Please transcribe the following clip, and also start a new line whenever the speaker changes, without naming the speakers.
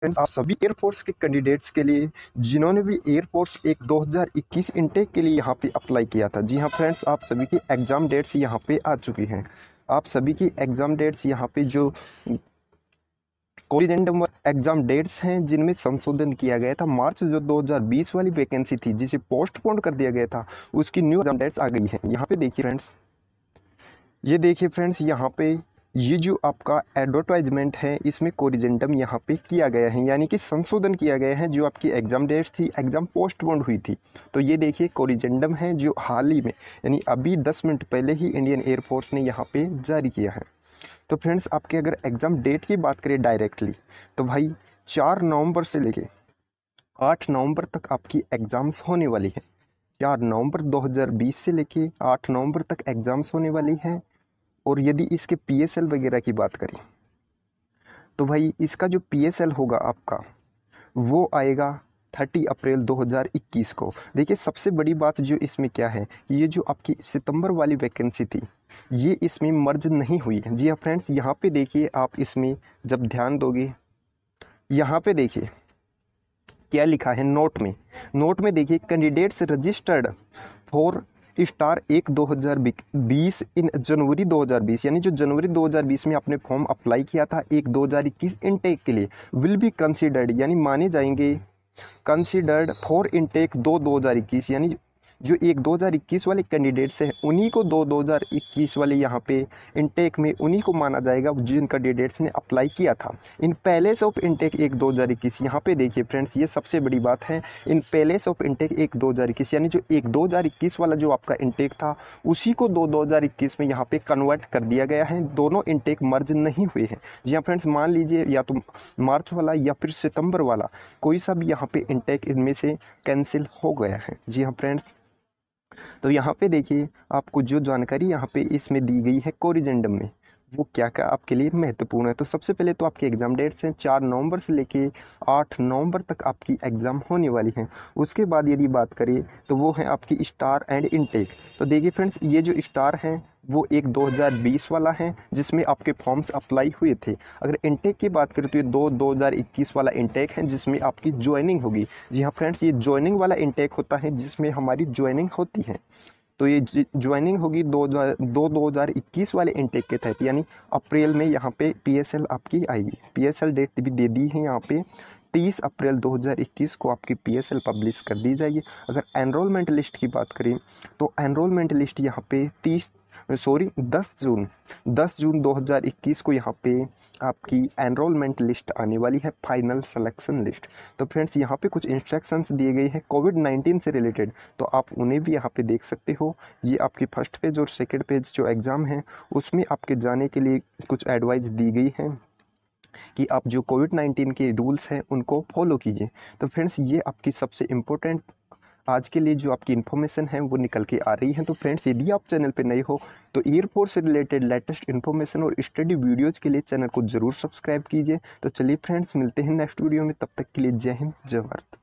friends आप सभी air force के कैंडिडेट्स के लिए जिन्होंने भी एयरफोर्स एक 2021 इंटेक के लिए यहाँ पे अप्लाई किया था जी हाँ फ्रेंड्स आप सभी की एग्ज़ाम डेट्स यहाँ पे आ चुकी हैं आप सभी की एग्ज़ाम डेट्स यहाँ पे जो नंबर एग्जाम डेट्स हैं जिनमें संशोधन किया गया था मार्च जो 2020 वाली वैकेंसी थी जिसे पोस्टपोन कर दिया गया था उसकी न्यू एग्जाम डेट्स आ गई हैं यहाँ पे देखिए फ्रेंड्स ये देखिए फ्रेंड्स यहाँ पे ये जो आपका एडवर्टाइजमेंट है इसमें कोरिजेंडम यहाँ पे किया गया है यानी कि संशोधन किया गया है जो आपकी एग्ज़ाम डेट्स थी एग्ज़ाम पोस्टपोन्ड हुई थी तो ये देखिए कोरिजेंडम है जो हाल ही में यानी अभी दस मिनट पहले ही इंडियन एयरफोर्स ने यहाँ पे जारी किया है तो फ्रेंड्स आपके अगर एग्ज़ाम डेट की बात करें डायरेक्टली तो भाई चार नवम्बर से लेके आठ नवंबर तक आपकी एग्ज़ाम्स होने वाली है चार नवम्बर दो से लेके आठ नवम्बर तक एग्ज़ाम्स होने वाली हैं और यदि इसके पी वगैरह की बात करें तो भाई इसका जो पी होगा आपका वो आएगा 30 अप्रैल 2021 को देखिए सबसे बड़ी बात जो इसमें क्या है ये जो आपकी सितंबर वाली वैकेंसी थी ये इसमें मर्ज नहीं हुई जी हाँ फ्रेंड्स यहाँ पे देखिए आप इसमें जब ध्यान दोगे यहाँ पे देखिए क्या लिखा है नोट में नोट में देखिए कैंडिडेट्स रजिस्टर्ड फॉर स्टार एक दो हजार बीस इन जनवरी 2020 यानी जो जनवरी 2020 में आपने फॉर्म अप्लाई किया था एक 2021 इनटेक के लिए विल बी कंसिडर्ड यानी माने जाएंगे कंसिडर्ड फॉर इनटेक दो दो हजार इक्कीस यानी जो एक 2021 वाले कैंडिडेट से हैं उन्हीं को दो 2021 वाले यहाँ पे इनटेक में उन्हीं को माना जाएगा जिन कैंडिडेट्स ने अप्लाई किया था इन पैलेस ऑफ इनटेक एक 2021 यहाँ पे देखिए फ्रेंड्स ये सबसे बड़ी बात है इन पैलेस ऑफ इनटेक एक 2021 यानी जो एक 2021 वाला जो आपका इनटेक था उसी को दो 2021 में यहाँ पे कन्वर्ट कर दिया गया है दोनों इनटेक मर्ज नहीं हुए हैं जी हाँ फ्रेंड्स मान लीजिए या तो मार्च वाला या फिर सितंबर वाला कोई सा भी यहाँ पे इनटेक इनमें से कैंसिल हो गया है जी हाँ फ्रेंड्स तो यहाँ पे देखिए आपको जो जानकारी यहाँ पे इसमें दी गई है कोरिजेंडम में वो क्या क्या आपके लिए महत्वपूर्ण है तो सबसे पहले तो आपके एग्ज़ाम डेट्स हैं चार नवंबर से लेके आठ नवंबर तक आपकी एग्ज़ाम होने वाली है उसके बाद यदि बात करें तो वो है आपकी स्टार एंड इनटेक तो देखिए फ्रेंड्स ये जो स्टार हैं वो एक 2020 वाला है जिसमें आपके फॉर्म्स अप्लाई हुए थे अगर इनटेक की बात करें तो ये दो 2021 वाला इनटेक है जिसमें आपकी ज्वाइनिंग होगी जी हाँ फ्रेंड्स ये ज्वाइनिंग वाला इनटेक होता है जिसमें हमारी ज्वाइनिंग होती है तो ये ज्वाइनिंग होगी दो दो दो हज़ार इक्कीस वाले इनटेक के तहत यानी अप्रैल में यहाँ पे पीएसएल आपकी आएगी पीएसएल डेट भी दे दी है यहाँ पे तीस अप्रैल 2021 को आपकी पीएसएल पब्लिश कर दी जाएगी अगर एनरोलमेंट लिस्ट की बात करें तो एनरोलमेंट लिस्ट यहाँ पे तीस सॉरी 10 जून 10 जून 2021 को यहाँ पे आपकी एनरोलमेंट लिस्ट आने वाली है फाइनल सिलेक्शन लिस्ट तो फ्रेंड्स यहाँ पे कुछ इंस्ट्रक्शंस दिए गए हैं कोविड 19 से रिलेटेड तो आप उन्हें भी यहाँ पे देख सकते हो ये आपकी फर्स्ट पेज और सेकेंड पेज जो एग्ज़ाम है उसमें आपके जाने के लिए कुछ एडवाइस दी गई है कि आप जो कोविड नाइन्टीन के रूल्स हैं उनको फॉलो कीजिए तो फ्रेंड्स ये आपकी सबसे इम्पोर्टेंट आज के लिए जो आपकी इन्फॉर्मेशन है वो निकल के आ रही है तो फ्रेंड्स यदि आप चैनल पर नए हो तो एयरपोर्ट से रिलेटेड लेटेस्ट इन्फॉर्मेशन और स्टडी वीडियोज़ के लिए चैनल को ज़रूर सब्सक्राइब कीजिए तो चलिए फ्रेंड्स मिलते हैं नेक्स्ट वीडियो में तब तक के लिए जय हिंद जय भारत